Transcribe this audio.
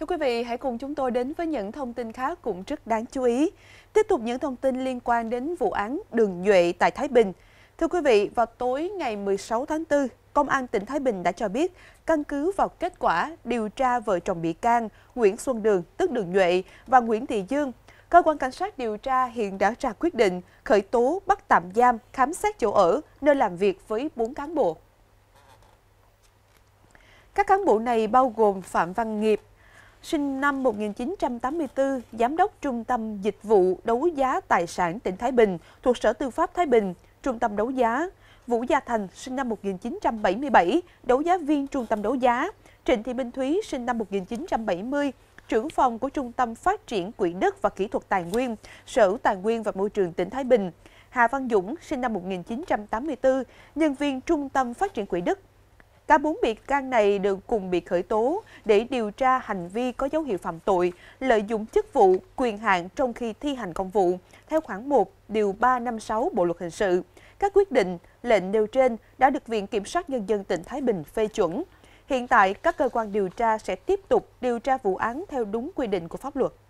Thưa quý vị, hãy cùng chúng tôi đến với những thông tin khác cũng rất đáng chú ý. Tiếp tục những thông tin liên quan đến vụ án đường nhuệ tại Thái Bình. Thưa quý vị, vào tối ngày 16 tháng 4, Công an tỉnh Thái Bình đã cho biết, căn cứ vào kết quả điều tra vợ chồng bị can Nguyễn Xuân Đường, tức Đường Nhuệ, và Nguyễn Thị Dương, cơ quan cảnh sát điều tra hiện đã ra quyết định khởi tố bắt tạm giam, khám xét chỗ ở, nơi làm việc với 4 cán bộ. Các cán bộ này bao gồm Phạm Văn Nghiệp, sinh năm 1984, Giám đốc Trung tâm Dịch vụ Đấu giá Tài sản tỉnh Thái Bình thuộc Sở Tư pháp Thái Bình, Trung tâm Đấu giá. Vũ Gia Thành, sinh năm 1977, đấu giá viên Trung tâm Đấu giá. Trịnh Thị Minh Thúy, sinh năm 1970, trưởng phòng của Trung tâm Phát triển Quỹ đất và Kỹ thuật Tài nguyên, Sở Tài nguyên và Môi trường tỉnh Thái Bình. Hà Văn Dũng, sinh năm 1984, nhân viên Trung tâm Phát triển Quỹ đất Cả bốn bị can này đều cùng bị khởi tố để điều tra hành vi có dấu hiệu phạm tội, lợi dụng chức vụ, quyền hạn trong khi thi hành công vụ, theo khoảng 1, điều 356 Bộ Luật Hình sự. Các quyết định, lệnh nêu trên đã được Viện Kiểm sát Nhân dân tỉnh Thái Bình phê chuẩn. Hiện tại, các cơ quan điều tra sẽ tiếp tục điều tra vụ án theo đúng quy định của pháp luật.